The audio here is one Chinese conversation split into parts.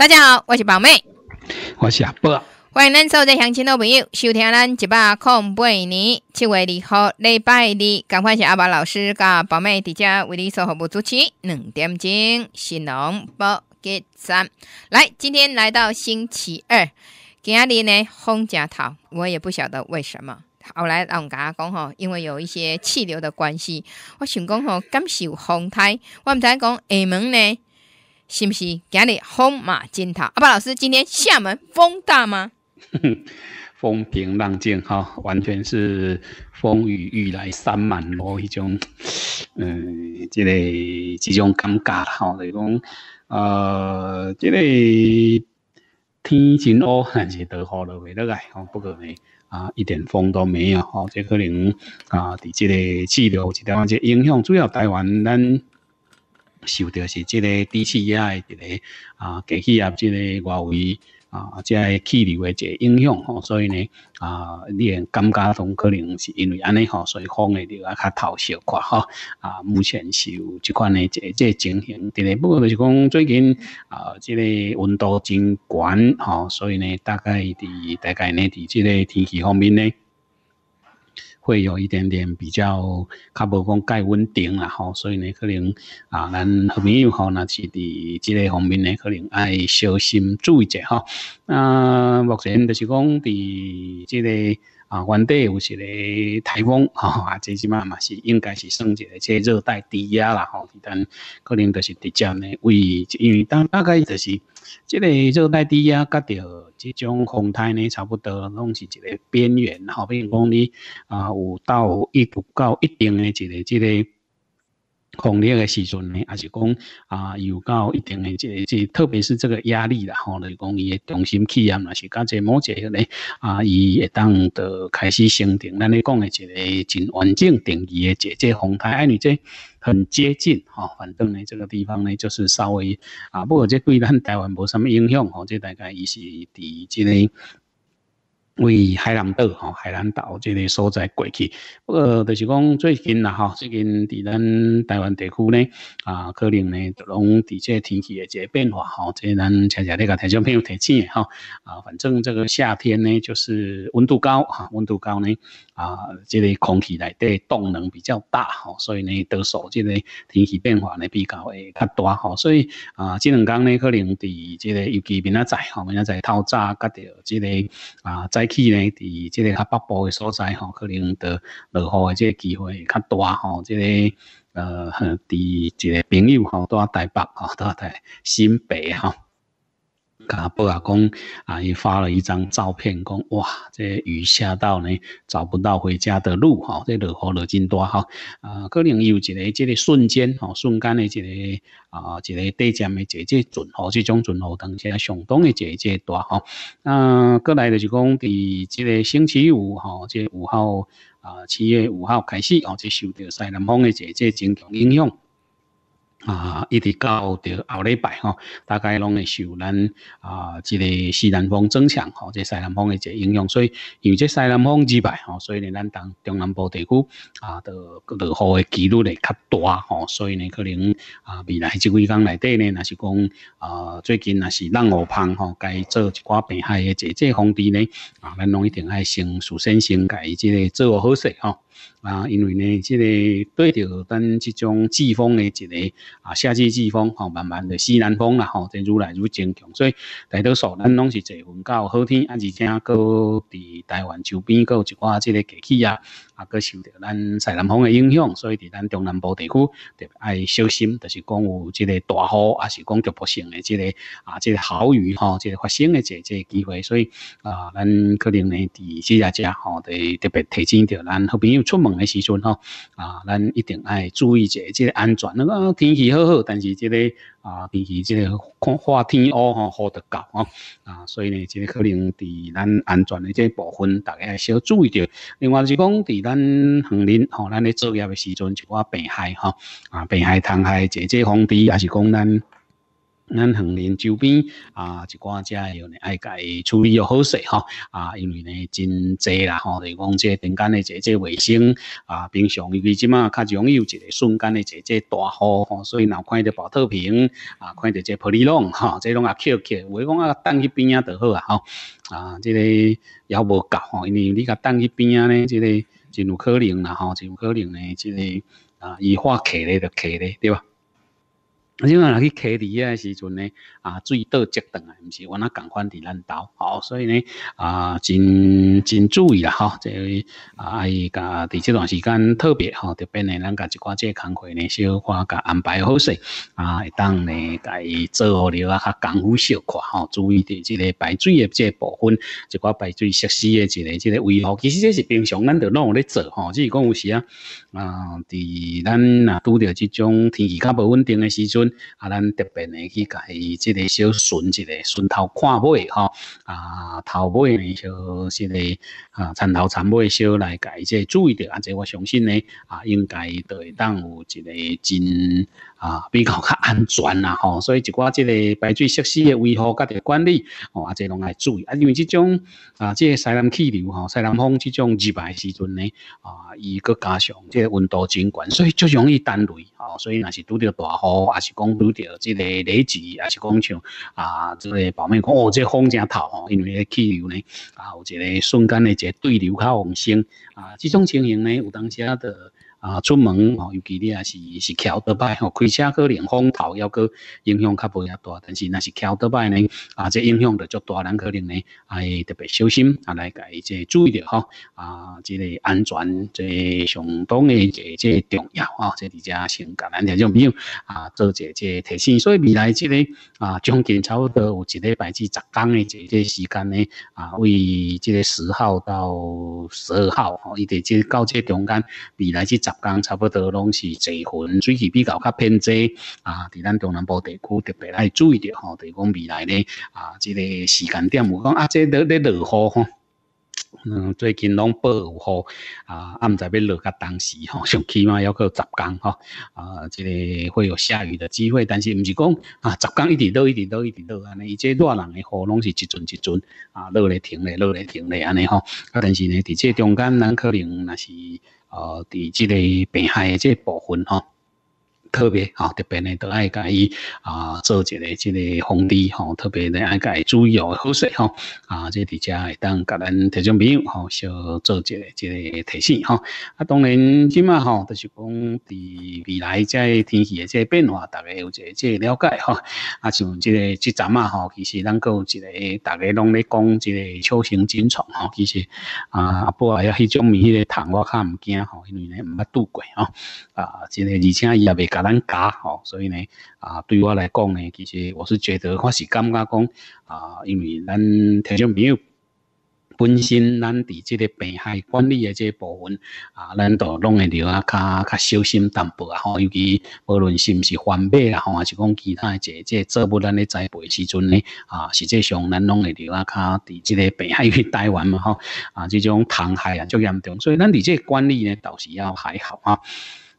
大家好，我是宝妹，我是阿波，欢迎所有在乡亲的朋友收听咱一百空八年七月二号礼拜二，赶快向阿伯老师甲宝妹伫遮为你做好不主持两点钟新农博给山。来，今天来到星期二，今日呢风加大，我也不晓得为什么。后来我讲吼，因为有一些气流的关系，我想讲吼，感受风台，我们再讲厦门呢。是不是给你风马金头？阿伯老师，今天厦门风大吗？风平浪静哈，完全是风雨欲来，山满楼一种。嗯，这个这种尴尬哈，来讲呃，这个天晴哦，还是得好了回来。不过呢，啊，一点风都没有哈，这可能啊，的这个气流，这影响主要台湾咱受到是这个低气压的一个啊，大气压这个外围啊，即个气流的一个影响吼，所以呢啊，你感觉同可能是因为安尼吼，所以风会流啊较透少寡吼啊。目前受即款的这这情形，但是不过就是讲最近啊，即个温度真高吼，所以呢，大概伫大概呢，伫即个天气方面呢。会有一点点比较，较无讲介稳定啦吼，所以呢，可能啊，咱朋友吼，那是伫即个方面呢，可能爱小心注意者吼。嗯，目前就是讲，伫即个。啊，原底有一个台风，吼，啊，这即嘛嘛是应该是算一个即热带低压啦，吼，但可能就是直接呢，为因为当大概就是即个热带低压甲着即种风台呢，差不多拢是一个边缘，吼，边讲公啊，有到一到一定的一个即个。强烈的时阵呢，还是讲啊，有到一定嘅即即，特别是这个压力啦，吼，是讲伊的中心气压，还是甲这某一个咧啊，伊会当到开始升成咱咧讲的一个真完整定义的即即风台，因为即很接近，吼，反正呢这个地方呢就是稍微啊，不过即对咱台湾无什么影响，吼，即大概伊是伫即个。为海南岛、吼，海南岛这个所在过去，不过就是讲最近啦，哈最近在咱台湾地区呢，啊可能呢，拢底这天气也这变化，哈这咱恰恰你个气象朋有提醒，哈啊反正这个夏天呢就是温度高，哈温度高呢。啊，这个空气内底动能比较大吼，所以呢，多数这个天气变化呢比较会较大吼，所以啊，这两天呢，可能伫这个尤其明仔载吼，明仔载透早加着这个啊，早起呢在这个北部的所在吼，可能得落雨的这个机会较大吼，这个呃，伫一这个朋友吼，在台北啊，在新北啊。阿伯啊讲啊，伊发了一张照片，讲哇，这雨下到呢，找不到回家的路哈，这落雨落真大哈。啊，可能有一个即个瞬间吼，瞬间的一个啊，一个对站的姐姐准吼，这种准号当下相当的姐姐大哈。那过来就是讲，伫即个星期五吼，即五号啊，七月五号开始哦，就受到西南风的姐姐增强影响。啊，一直到到后礼拜吼，大概拢会受咱啊，即个西南风增强吼，即西南风的个影响，所以由即西南风之排吼，所以呢，咱当中南部地区啊，得落雨的几率会较大吼，所以呢，可能啊，未来即几工内底呢，若是讲啊，最近若是冷河旁吼，该做一寡病害的，即即方便呢，啊，咱拢一定爱先事先先改，伊及个做好势吼。啊，因为呢，这个对着咱这种季风的这个啊，夏季季风吼，慢慢的西南风啦吼，真愈来愈增强，所以大多数咱拢是坐云到好天，啊，而且搁伫台湾周边搁有一寡即个天气啊。啊，个受到咱西南风嘅影响，所以伫咱中南部地区，特别爱小心，就是讲有即个大雨，啊，是讲局部性嘅即个啊，即个豪雨吼，即个发生嘅即个机会。所以啊，咱可能呢，伫即下节吼，对特别提醒着咱好朋友出门嘅时阵吼，啊，咱一定爱注意一下即个安全。那个天气好好，但是即个。啊，平时即个看化天乌吼，好得到吼啊，所以呢，即个可能在咱安全的这个部分，大家要小注意着。另外是讲，在咱横林吼，咱咧作业的时阵，就我病害吼啊，病害、虫害、这这防治，也是讲咱。咱横林周边，啊，一寡嘢诶爱甲伊处理又好势吼啊，因为呢真济啦，吼，你讲即中间嘅即姐卫生，啊，平常，因为即啊，较容易有一个瞬间嘅即姐大雨吼，所以若看到保特瓶，啊，看到即玻璃窿，吼，即种拾翘翘，话讲啊等去边啊就好啊吼啊，即个又无够，吼，因为你甲等去边啊呢，即个真有可能啦，吼，真有可能呢，即个啊，伊化客咧就客咧，对吧？啊，你讲若去溪里啊时阵呢，啊，水倒积断啊，毋是，我那共款伫咱兜吼，所以呢，啊，真真注意啦，吼，即位啊阿姨甲伫即段时间特别，吼，特别呢，咱甲一寡即个工会呢，小可甲安排好势，啊，会当呢伊做下了较功夫小可吼，注意伫即个排水诶即个部分，一寡排水设施诶即个即个维护，其实这是平常咱着拢咧做，吼，只是讲有时啊，啊，伫咱若拄着即种天气较无稳定诶时阵。啊，咱特别呢去介，以这个小顺，一个顺头看尾吼，啊头尾呢就这个啊，前头前尾小来介，这注意点，啊这我相信呢，啊应该都会当有一个真。啊，比较较安全啦，吼，所以一寡即个排水设施的维护甲着管理，哦，啊，即个拢爱注意啊，因为即种啊，即个西南气流吼，西南风即种来白时阵呢，啊，伊佫加上即个温度真悬，所以就容易单雷，哦，所以若是拄到大雨，还是讲拄到即个雷击，还是讲像啊，即个表面讲哦，即个风正大，吼，因为个气流呢，啊，有一个瞬间的一个对流较旺盛，啊，即种情形呢，有当啊，着。啊，出门吼，尤其你也是是桥得摆吼，开车可能风头要搁影响较无遐大，但是若是桥得摆呢，啊，这影响着就大，咱可能呢，哎，特别小心啊，来改这注意着吼，啊，这个安全这相当的这重要啊，这比较先简单点，就比如啊，做这这提醒，所以未来这个啊，将近差不多有一礼拜至十天的这时间呢，啊，为这个十号到十二号伊、一定这到这中间未来这。十天差不多拢是坐云，水气比较较偏多啊。伫咱中南部地区特别爱注意着吼，提讲未来咧啊，即个时间点。我讲啊，这在在落雨吼。嗯，最近拢暴雨雨啊，啊，毋知要落较当时吼，上起码要有十天吼啊，即个会有下雨的机会，但是毋是讲啊，十天一直落，一直落，一直落安尼，伊即热人的雨拢是一阵一阵啊，落咧停咧落咧停咧安尼吼，啊，但是呢，伫即中间咱可能若是。啊，伫即个病害诶即部分吼。特别啊，特别呢都爱甲伊啊，做一个即个红利吼，特别呢爱甲介猪油好势吼啊，即伫遮会当甲咱特种朋友吼，小做一个即个提醒吼。啊，当然即嘛吼，就是讲伫未来即天气的即个变化，大概有一个即个了解吼。啊，像即个即阵啊吼，其实咱有一个大概拢咧讲一个超强警长吼，其实啊阿伯啊，迄种米迄个糖我较毋惊吼，因为呢毋捌拄过吼啊，即个而且伊也未讲。咱加吼，所以呢，啊，对我来讲呢，其实我是觉得，我是感觉讲啊，因为咱听众朋友本身，咱伫即个病害管理嘅这部分啊，咱都拢会留啊，较较小心淡薄啊，尤其无论毋是系番啊吼，还是讲其他嘅即即做唔咱咧栽培时阵呢，啊，实际上，咱拢会留啊，卡，伫即个病害去台湾嘛，吼啊，即种糖害啊，足严重，所以，咱伫即管理呢，倒是要还好啊。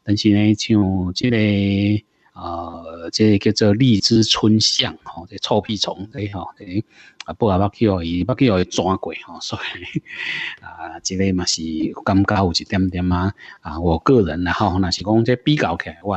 但是呢，像这个啊，这个叫做荔枝春象哦，这臭屁虫，诶吼，对。啊，不啊，不叫伊，不叫伊转过吼，所以啊，这个嘛是感觉有一点点啊。啊，我个人然后那是讲，这比较起来，我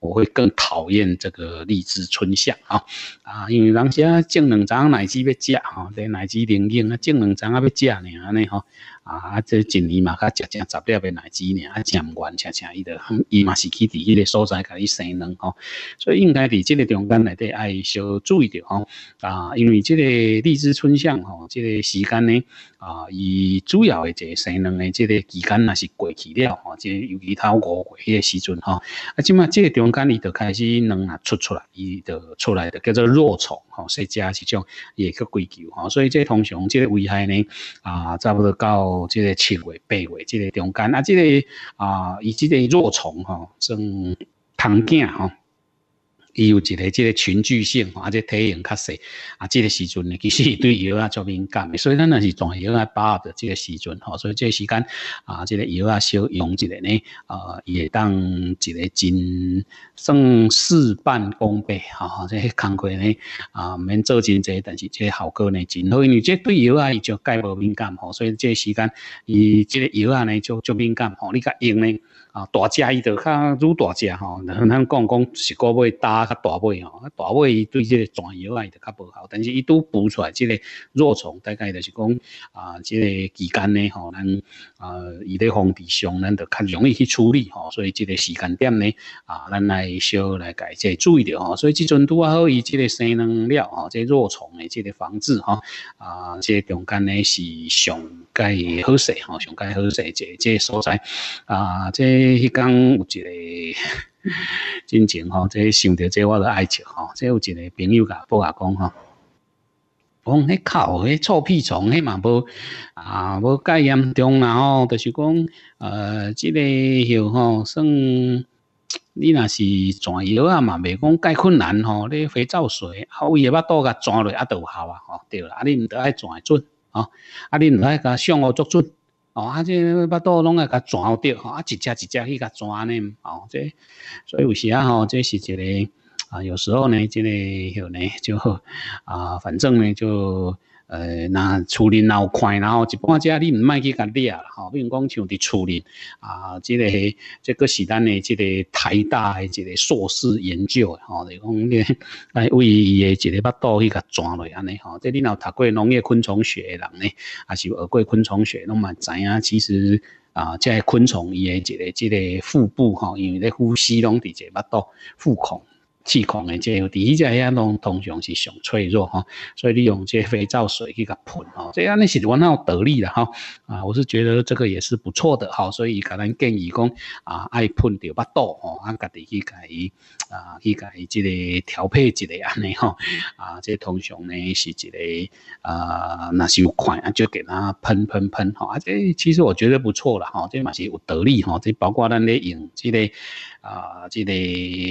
我会更讨厌这个荔枝春夏啊啊，因为人家种两丛奶枝要吃吼，这荔奶枝顶硬啊，种两丛啊要吃呢，安尼吼啊，这一年嘛，甲吃食十粒的奶枝呢，啊，长圆吃吃伊的伊嘛是去伫迄个所在，甲伊生卵吼，所以应该伫即个中间内底爱小注意着吼啊，因为这个。荔枝春象吼，即个时间呢啊，伊主要的一个生能的即个期间那是过去了吼，即尤其他五月个时阵吼，啊，即嘛即个中间伊就开始卵啊出出来，伊就出来的叫做弱虫吼，实家是种也叫龟球吼，所以这常即这危害呢啊，差不多到即个七月八月即个中间啊，即个啊，以即个弱虫吼，算虫子吼。伊有一个即个群聚性，或者体型较细，啊，即个时阵呢，其实对油啊较敏感的，所以咱若是专用来把握着即个时阵吼，所以即个时间啊，即个油啊少用一个呢，啊，伊会当一个真算事半功倍哈，即个工课呢啊，免做真侪，但是即个效果呢真好。因为即对油啊伊就介无敏感吼，所以即个时间伊即个油啊呢就就敏感吼，你甲用呢。啊，大只伊就较愈大只吼，然后咱讲讲是个尾大较大尾吼，啊大尾伊对即个转药啊伊就较无效，但是伊拄孵出来即个弱虫，大概就是讲啊，即个期间呢吼，咱啊伊咧防治上咱就较容易去处理吼，所以即个时间点呢啊，咱来稍来改些注意着吼，所以即阵拄啊好伊即个生能了吼，这弱虫的即个防治吼，啊，即、个中间呢是上该好势吼，上该好势，即即所在啊，这。迄天有一个 真情吼，即想到即我都爱笑吼，即有一个朋友甲我讲吼，讲迄口迄臭屁虫迄嘛无啊无介严重啦吼，就是讲呃即个药吼算你若是全药啊嘛，未讲介困难吼，你肥皂水啊胃巴肚甲转落也有效啊吼，对啦，啊你毋得爱全准吼，啊你毋得爱甲相互足准。哦，啊，这把肚拢系佮转到，吼，啊，一只一只去佮转呢，哦，这所以有时啊，吼，这是一个啊，有时候呢，这个有呢，就啊，反正呢就。呃，那树林老宽，然后一般家你唔卖去甲离啊，吼，比如讲像伫处理啊，这个即个是咱的即个台大一个硕士研究的，吼，就讲咧来为伊的一个巴肚去甲抓落安尼，吼，即你若读过农业昆虫学的人呢，也是学过昆虫学，拢嘛知影，其实啊，即个昆虫伊的一个即个腹部，吼，因为咧呼吸拢伫一个巴肚腹孔。气孔诶，即个第一只也拢通常是上脆弱吼，所以利用即肥皂水去甲喷吼，即样你是完那有得力啦吼啊，我是觉得这个也是不错的吼，所以可能建议讲啊，爱喷就八多吼，啊家己去甲伊啊去甲伊即个调配一个安尼吼啊，即通常呢是一个啊那有款啊就给它喷喷喷吼啊，这其实我觉得不错啦吼，这嘛是有得力吼，这包括咱咧用即个啊即个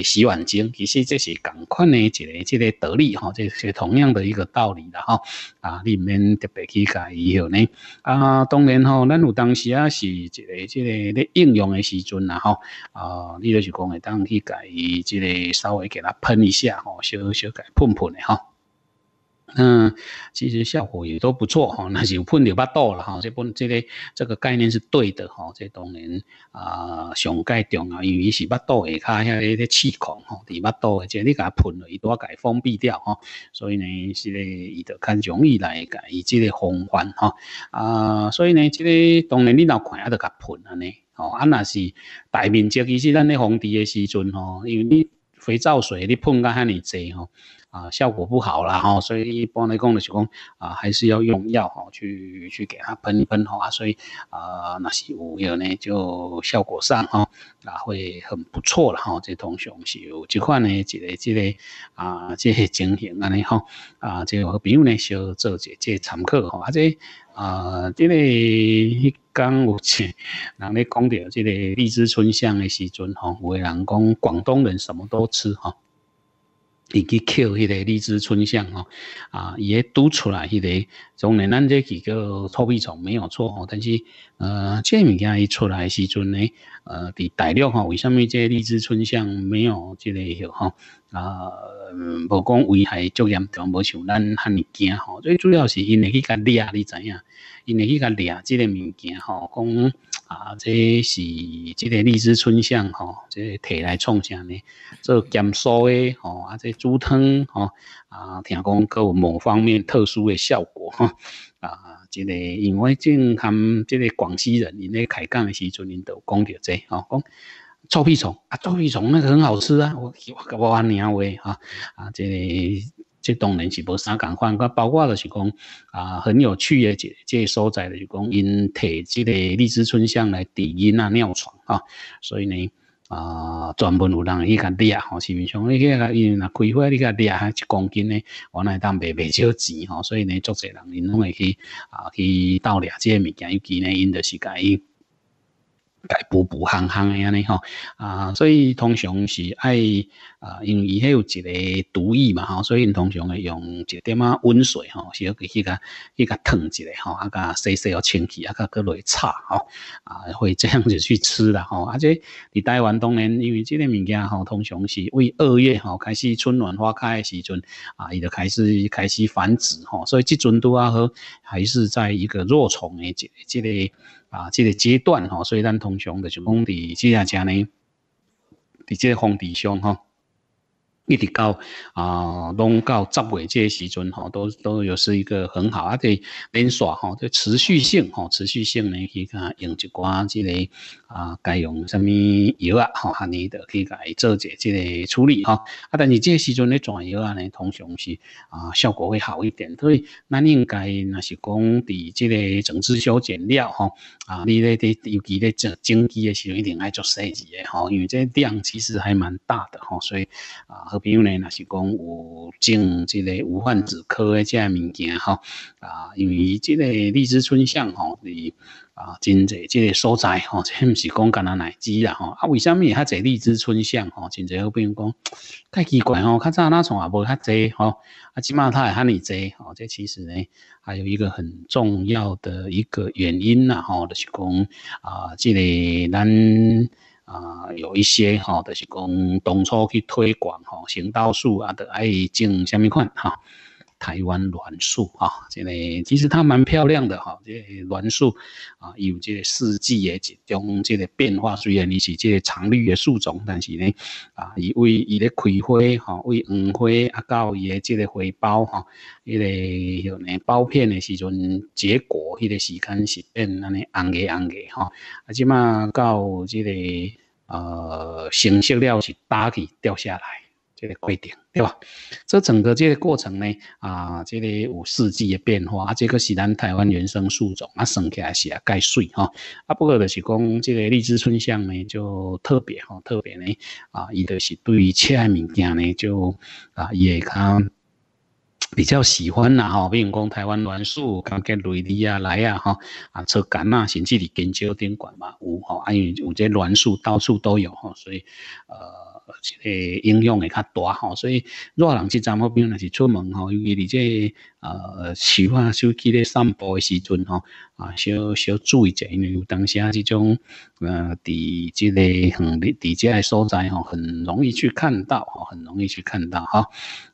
洗碗精，其实。这是同款的，一个，这个道理吼，这是同样的一个道理啦吼。啊，毋免特别去改以后呢啊，当然吼，咱有当时啊是一个，这个咧应用的时阵啦吼。啊，你就是讲会当去甲伊即个稍微给它喷一下吼，小小甲喷喷的吼。嗯，其实效果也都不错哈，那就喷尿巴多啦哈，这本这个这个概念是对的哈。这当然啊，上盖重要，因为是巴多下骹遐咧气孔吼，地巴多，即你甲它喷了，伊都给封闭掉哈。所以呢，是咧伊就较容易来改，以这个防范哈。啊，所以呢，这个当然你若看也得甲喷安尼哦，啊那是大面积，其实咱咧防治的时阵吼，因为你。肥皂水你碰到遐你侪吼啊效果不好啦吼，所以一般来讲就是讲啊还是要用药吼去去给他喷一喷吼啊，所以啊那些药呢就效果上啊那会很不错了吼，这同学是有就款呢一个这个啊这些情形安尼吼啊这个朋友呢小做一这参考吼，而且。啊，因个迄天有钱，人咧讲着即个荔枝春香的时阵，吼，有人讲广东人什么都吃，吼。伊去捡迄个荔枝春香吼，啊，伊也拄出来迄个，虽然咱这几个臭屁虫没有错，吼，但是呃，这物件伊出来时阵呢，呃，伫大陆吼，为什么这荔枝春香没有即、个类吼？啊，无讲危害足严重，无像咱遐物件吼，最主要是因为去甲掠你知影？因为去甲掠即个物件吼，讲。啊，这是这个荔枝春香哈，这摕来创啥呢？做咸酥的吼，啊，这煮汤吼，啊，听讲有某方面特殊的效果吼。啊，这个因为正含这个广西人，因咧开讲的时阵，因都讲到这吼，讲臭屁虫啊，臭屁虫那个很好吃啊，我我我我领喂哈，啊，这个。即当然，是无啥共款，个包括着是讲啊，很有趣嘅，即即所在就是讲，因摕即个荔枝春香来治因啊、尿床啊，所以呢啊，专门有人去甲掠吼，市面上你遐个因若开花，你甲掠一公斤呢，原来当卖白少钱吼，所以呢，足侪人因拢会去啊去盗掠即个物件，有几呢因就是甲伊。该补补夯夯的安尼吼，啊，所以通常是爱啊，因为伊有一个毒液嘛吼，所以通常会用一点仔温水吼，小去去甲去甲烫一下吼，啊甲洗洗哦清洗啊甲落去擦吼，啊会这样子去吃啦吼，啊即伫台湾当然，因为这个物件吼，通常是为二月吼开始春暖花开的时阵啊，伊就开始开始繁殖吼，所以即阵拄啊好还是在一个弱虫的即即个。啊，这个阶段吼，所以咱通常著就是讲伫即样子呢，伫即个地上吼。一直到啊，拢到十月这些时阵吼，都都有是一个很好，啊，且连续吼，就持续性吼，持续性呢，去甲用一寡之个啊，该用什么药啊吼，安尼的去伊做一即个处理吼。啊，但是这个时阵咧，转药啊呢，通常是啊，效果会好一点。所以，咱应该那是讲，伫这个整治修剪了吼，啊，你咧的，尤其咧整整机的时阵，一定爱做细致的吼，因为这量其实还蛮大的吼，所以啊。朋友呢，那是讲有种即个无患子科诶个物件吼啊，因为即个荔枝春香吼，伫啊真侪即个所在吼，即毋是讲干阿奶子啦吼啊，为虾米遐侪荔枝春香吼，真侪好朋友讲太奇怪吼，较早那从也无遐侪吼啊，起码他也喊你侪吼，这其实呢还有一个很重要的一个原因啦吼，就是讲啊，即个咱。啊，有一些吼，就是讲当初去推广吼，行道树啊，得爱种什么款哈。台湾栾树啊，即个其实它蛮漂亮的哈，这栾树啊，有这四季也一种这个变化，虽然你是这常绿的树种，但是呢，啊，伊为伊咧开花哈，为黄花啊，到伊的这个花苞哈，一个像呢苞片的时阵结果，迄个时间是变安尼红个红个哈，啊，即马到这个呃成熟了是打起掉下来，这个规定。对吧？这整个这个过程呢，啊，这个有四季的变化，啊，这个是咱台湾原生树种啊，生起来是盖水哈，啊，不过就是讲这个荔枝春香呢，就特别哈，特别呢，啊，伊就是对于吃嘅物件呢，就啊，伊会较比较喜欢啦吼，比如讲台湾栾树，感觉瑞丽啊、来啊，哈，啊，抽干啊，甚至于根蕉顶管嘛，有哈，因为有这栾树到处都有哈，所以，呃。诶，影响会较大吼，所以若人去站那边，若是出门吼，尤其你这呃手啊手机咧散步的时阵吼，啊，小小注意一下，因为有当啊这种呃伫这个横伫即个所在吼，很容易去看到，很容易去看到哈。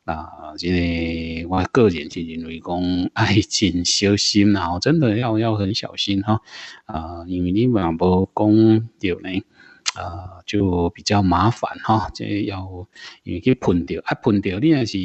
啊，即个我个人是认为讲爱情小心，然真的要要很小心吼。啊，因为你嘛无讲有咧。呃，就比较麻烦哈，这要，因去喷掉，啊喷掉，你也是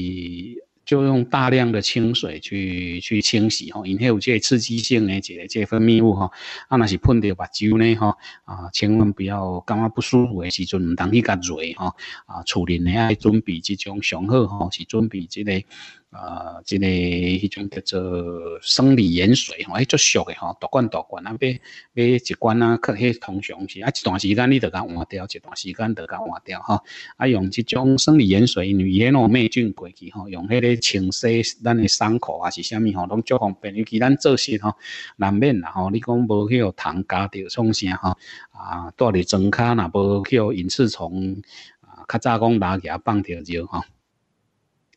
就用大量的清水去去清洗哈，因为有这刺激性的一个这分泌物哈，啊那是喷掉目睭呢哈，啊千万不要感觉不舒服的时阵，唔当去甲揉哈，啊处理呢爱准备这种上好哈，是准备这个。啊，即个迄种叫做生理盐水吼，迄足俗诶吼，倒罐倒罐啊，买买一罐啊，克迄通常是啊，一段时间你就甲换掉，一段时间就甲换掉吼。啊，用即种生理盐水、乳液咯、灭菌过去吼，用迄个清洗咱诶伤口啊，是啥物吼，拢足方便。尤其咱做事吼，难免啦吼，你讲无迄个虫咬着创啥吼，啊，带啲床骹若无迄个银次虫啊，较早讲拿牙棒着条哈。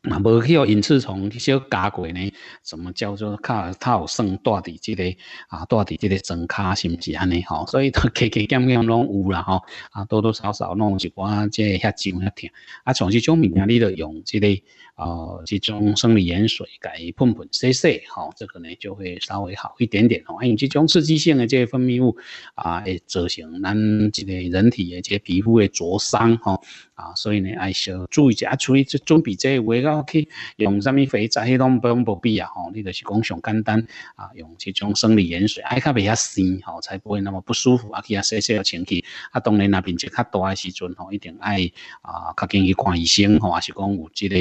那无去互因此从小加过呢，怎么叫做较有算大伫即个啊？大伫即个增卡是不是安尼吼？所以都 加加减减拢有啦吼，啊多多少少弄一寡即个翕照翕片，啊，从事种物件你都用之个。哦，集中生理盐水来碰碰洗洗，好，这个呢就会稍微好一点点哦。因为集中刺激性的这些分泌物啊，会造成咱这个人体的这皮肤的灼伤哈啊，所以呢，还是要注意一下。注意，总比这崴到去用什么肥皂迄都不用不必啊，吼，你就是讲上简单啊，用这种生理盐水，爱较比较新，吼，才不会那么不舒服啊，去洗洗要清气。啊，当然那边一较大的时阵，吼，一定爱啊，较紧去看医生，吼，还是讲有这个。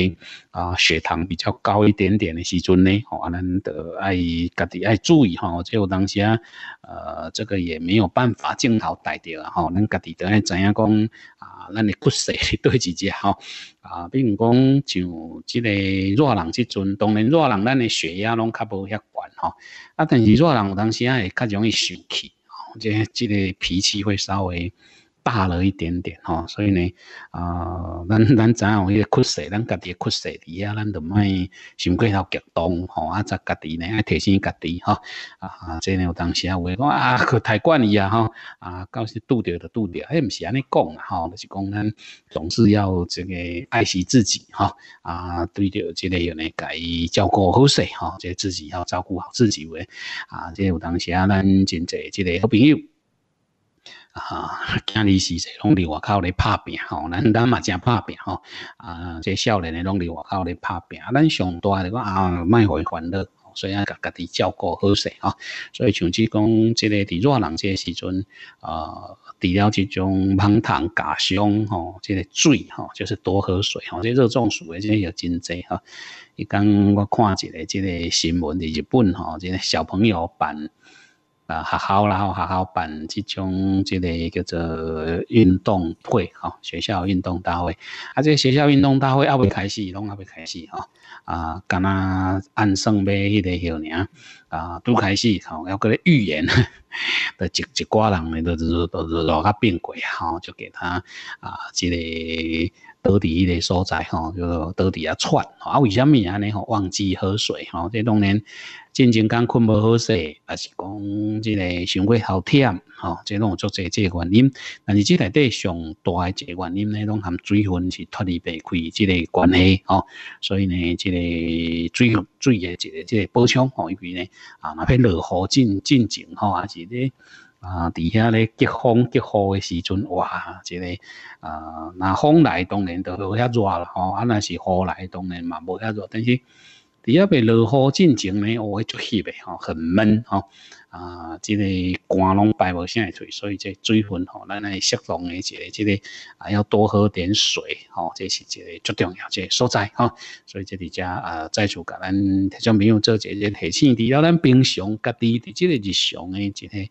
啊，血糖比较高一点点的时阵呢，吼，咱得爱家己爱注意吼、我只有当时啊，呃，这个也没有办法镜头带着啊，哈，咱家己得爱知影讲啊？咱的骨髓对直只吼，啊，比如讲像即个弱人，即阵当然弱人咱的血压拢较无遐悬吼，啊，但是弱人有当时啊会较容易生气，吼、即即个脾气会稍微。大了一点点吼，所以呢，啊，咱咱知影有一个缺势，咱家己缺势伫遐，咱就莫想过要激动吼，啊，咱家己呢爱提醒家己吼，啊，即有当时啊话讲啊，去太管伊啊吼，啊，到时拄着就拄着，迄毋是安尼讲啦吼，是讲咱总是要这个爱惜自己吼，啊，对着即个有呢该照顾好谁哈，即自己要照顾好自己为，啊，即有当时啊咱真济即个好朋友。啊，今里是说拢伫外口咧拍拼吼，咱咱嘛正拍拼吼，啊，这少年诶拢伫外口咧拍拼，咱上大个互伊会恼。所以啊，家家己照顾好势。啊，所以像即讲，即个伫热人即个时阵啊，除了即种猛糖加霜吼，即个水吼，就是多喝水吼，即热中暑诶，即个有真多伊、你讲我看一个即个新闻，伫日本吼，即小朋友办。啊，好好啦，好好办这种这个叫做运动会，吼，学校运动大会。啊，这个学校运动大会要不开始，拢还不开始，吼啊，敢那按算买迄个校名，啊，拄开始，吼，要咧预言，的 一一寡人咧，都都都老甲变鬼，吼，就给他啊，这个到底一个所在，吼，就到底阿窜，啊，为什么啊？尼吼忘记喝水，吼，这当然进前讲困无好势，也是讲即个伤过好忝，吼，即拢种作这个原因。但是即台底上大诶一个原因呢，拢含水分是脱离不开即个关系吼。所以呢，即个水水诶一个即个补充吼，一边呢啊，若怕落雨进进前吼，还是咧。啊，伫遐咧结风结雨诶时阵哇，即个啊，那风来当然就无遐热啦吼，啊，若是雨来当然嘛无遐热，但是。伫遐未落雨进前呢，我会作翕呗，吼，很闷，吼。啊，这个肝拢排无啥会所以这水分吼，咱来适当诶一个，这个啊要多喝点水吼，这是一个最重要个所在吼。所以这里遮啊再次甲咱，特种朋友做一个提醒，除了咱平常家己的这个日常的这些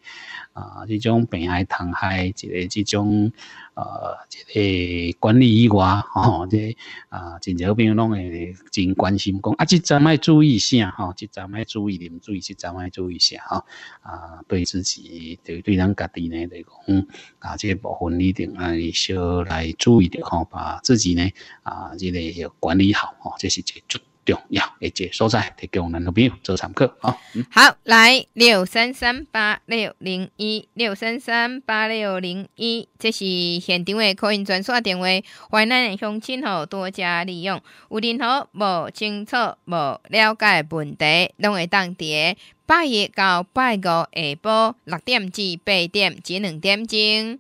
啊，这种病害、虫害，这个即种呃，这个管理以外，吼，这啊，真多朋友拢会真关心，讲啊，这站们注意下吼，这站们注意啉水，这站们注意下吼。啊，对自己对对咱家己呢，来讲啊，这部分你一定啊要来注意的吼，把自己呢啊这类要管理好哦，这是最主。重要一节收在，提供咱朋友这场课啊。好，来六三三八六零一，六三三八六零一，这是现场的口音转述电话，淮南的乡亲吼多加利用。有任何不清楚、无了解问题，拢会当电。拜一到拜五下晡六点至八点，只两点钟。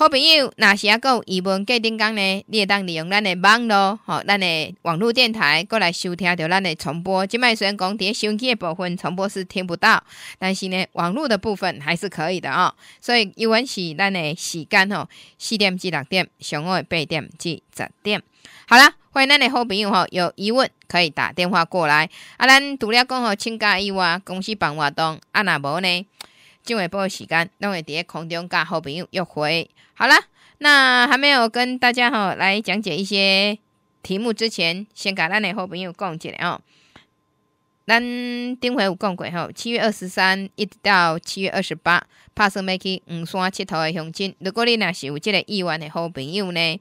好朋友，哪些有疑问过顶讲呢？你会当利用咱的网络，吼，咱的网络电台过来收听着咱的重播。即卖虽然讲咧形机的部分重播是听不到，但是呢，网络的部分还是可以的啊。所以依文是咱的时间吼，四点至六点，上午的八点至十点。好啦，欢迎咱的好朋友哈，有疑问可以打电话过来。啊，咱除了讲好请假以外，公司办活动，啊，那无呢？就尾不时间，拢会伫咧空中甲好朋友约会。好啦，那还没有跟大家哈来讲解一些题目之前，先甲咱的好朋友讲一下哦。咱顶回有讲过吼，七月二十三一直到七月二十八，拍算要去黄山佚佗的相亲。如果你若是有即个意愿的好朋友呢，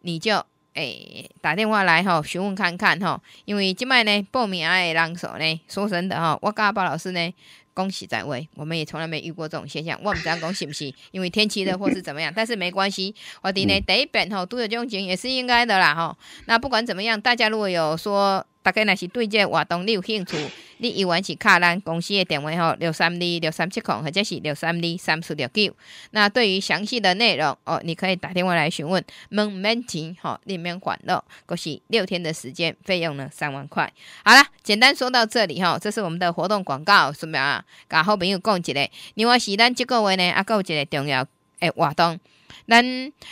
你就。诶，打电话来吼询问看看吼，因为即卖呢报名的人手呢，说真的哈，我甲阿宝老师呢，恭喜在位，我们也从来没遇过这种现象，我不知道恭喜不是 因为天气热或是怎么样，但是没关系，我的呢，第一本吼都有这种情况也是应该的啦吼。那不管怎么样，大家如果有说。大家若是对这活动你有兴趣，你依然是敲咱公司的电话吼，六三二六三七空，或者是六三二三四六九。那对于详细的内容哦，你可以打电话来询问。门 o 钱吼，你面烦恼，果是六天的时间，费用呢三万块。好啦，简单说到这里吼，这是我们的活动广告，顺便啊？甲好朋友讲一下。另外，是咱这个月呢，还有一个重要诶活动，咱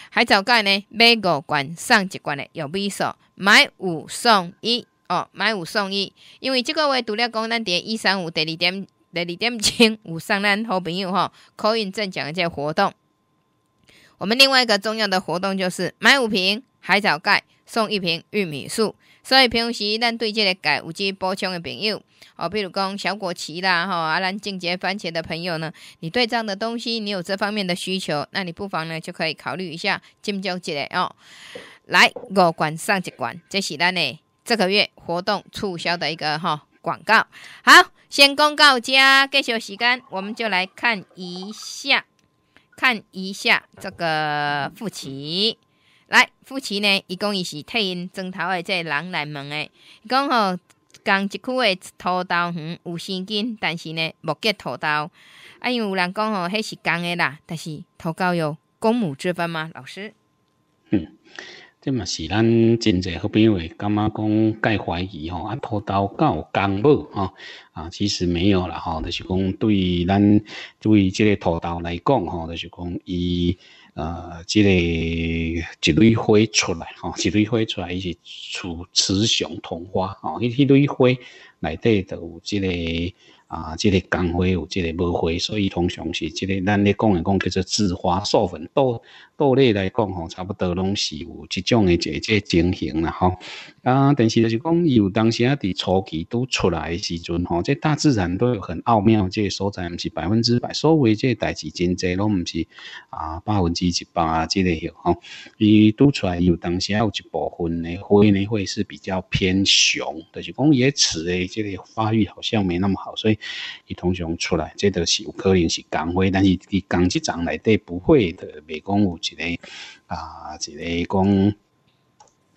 海藻钙呢买五罐送一罐的有米素，买五送一。哦，买五送一，因为这个月除了讲咱在一三五第二点第二点钟 有送咱好朋友哈，可以正讲的这活动。我们另外一个重要的活动就是买五瓶海藻钙送一瓶玉米素，所以平时咱对这个钙、有机、补充的朋友哦，比如讲小果奇啦、哈阿兰净洁番茄的朋友呢，你对这样的东西，你有这方面的需求，那你不妨呢就可以考虑一下金交节个哦。来五罐上一罐，这是咱的。这个月活动促销的一个哈广告，好，先公告加继续时间，我们就来看一下，看一下这个富妻。来，富妻呢，一共伊是替因枕头的这人来问诶，讲吼。讲一区诶，土豆园有生根，但是呢，没结土豆。啊，有人讲吼，迄是公的啦，但是土豆有公母之分吗？老师，嗯。即嘛是咱真侪好朋友，感觉讲解怀疑吼，啊，葡萄敢有公母吼？啊，其实没有啦吼，就是讲对咱对这个葡豆来讲吼，就是讲伊呃，这个一朵花出来吼，一朵花出来伊是雌雌雄同花吼，迄迄朵花内底都有这个啊，这个公花有这个无花，所以通常是这个咱咧讲讲叫做自花授粉多。道类来讲吼，差不多拢是有即种诶即即情形啦吼。啊，但是就是讲，有当时啊，伫初期拄出来诶时阵吼，即大自然都有很奥妙，即所在毋是百分之百，所谓即代志真侪拢毋是啊百分之一百啊即类嘢吼。伊拄出来有当时啊有一部分咧，灰呢会是比较偏雄，就是讲诶齿诶，即个发育好像没那么好，所以伊通常出来，即都是有可能是公灰，但是伫公即场内底不会，未讲有。一个啊，一个讲，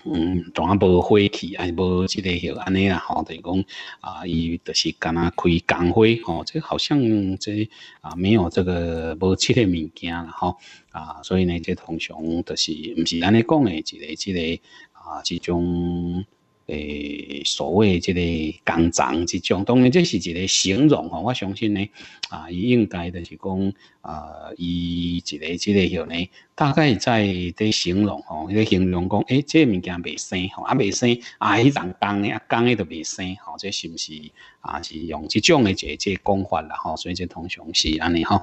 嗯，全无火气啊，无这个许安尼啦，吼，等于讲啊，伊就是干阿开工会哦，这好像这啊没有这个无切的物件，然后啊，所以呢，这通常就是毋是安尼讲的，一个一个啊，这种。诶，所谓即个工厂即种，当然这是一个形容吼，我相信呢，啊，应该就是讲啊，以一个即个吼呢，大概在伫形容吼，那个形容讲，诶，这物件未生吼，啊，未生啊，迄一工干啊工的都未生，吼，这是毋是啊？是用即种的即个讲法啦吼，所以这通常是安尼吼。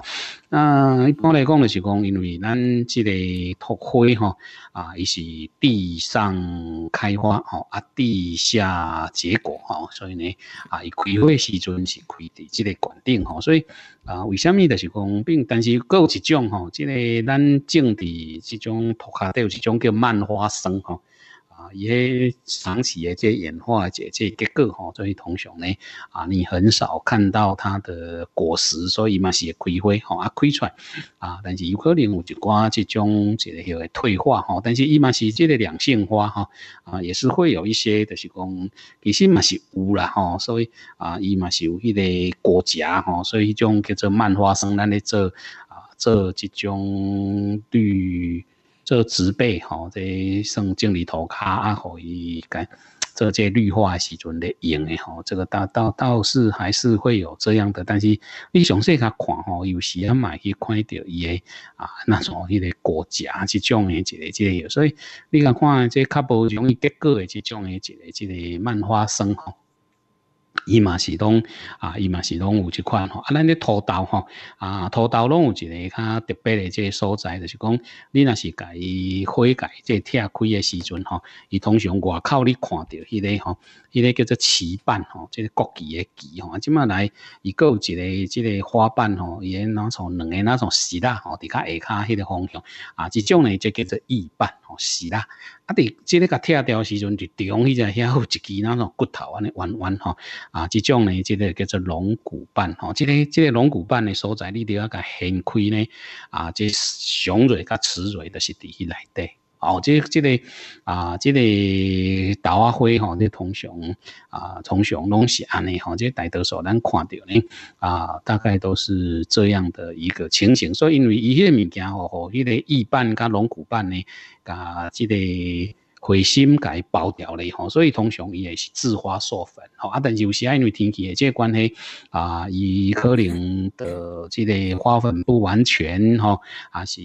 那一般来讲就是讲，因为咱即个土灰吼，啊，伊是地上开花吼，啊地。以下结果吼，所以呢，啊，伊开会时阵是开伫即个馆顶吼，所以啊，为什么就是讲，并但是有一种吼，即个咱种治即种扑下底有一种叫漫花生吼。啊，也些长期的这演化，这这结构哈，作为同学呢，啊，你很少看到它的果实，所以嘛是开花哈，啊开出来，啊，但是有可能有一寡这种这个退化哈，但是伊嘛是这个两性花哈，啊，也是会有一些，就是讲其实嘛是有啦哈，所以啊，伊嘛是有迄个果荚哈，所以种叫做漫花生，咱咧做啊，做这种绿。这植被吼，这生整理涂骹啊，给伊个，这在绿化时阵咧用诶吼。这个倒倒倒是还是会有这样的，但是你详细较看吼，有时啊嘛去看到伊诶啊那种迄个果荚即种的之类之类，所以你甲看这较无容易结果诶即种的之类之类慢发生吼。伊嘛是拢啊，伊嘛是拢有一款吼，啊，咱咧拖豆吼，啊，拖豆拢有一个较特别的这所在，就是讲你若是甲伊火改，这拆开的时阵吼，伊通常外口你看着迄个吼，迄个叫做旗瓣吼，即个国旗的旗吼，啊，即马来伊个有一个即个花瓣吼，伊诶拿从两个那种石啦吼，伫较下骹迄个方向啊，即种呢就叫做翼瓣吼，石啦。啊！伫即个甲拆掉时阵就长迄只遐有一支那种骨头安尼弯弯吼，啊，即种呢，这个叫做龙骨板吼。这里、这个龙骨板的所在，你就要甲掀开呢。啊，即雄蕊甲雌蕊都是伫迄内底。哦，即即个啊，即个桃花会吼，你通常啊，通常拢是安尼吼，即大多数咱看到呢啊，大概都是这样的一个情形。所以因为伊个物件吼，吼、伊个翼瓣甲龙骨瓣呢，啊，即个花心伊包掉了吼，所以通常伊会是自花授粉吼。啊，但是有时因为天气的这关系啊，伊可能的即个花粉不完全吼，还是。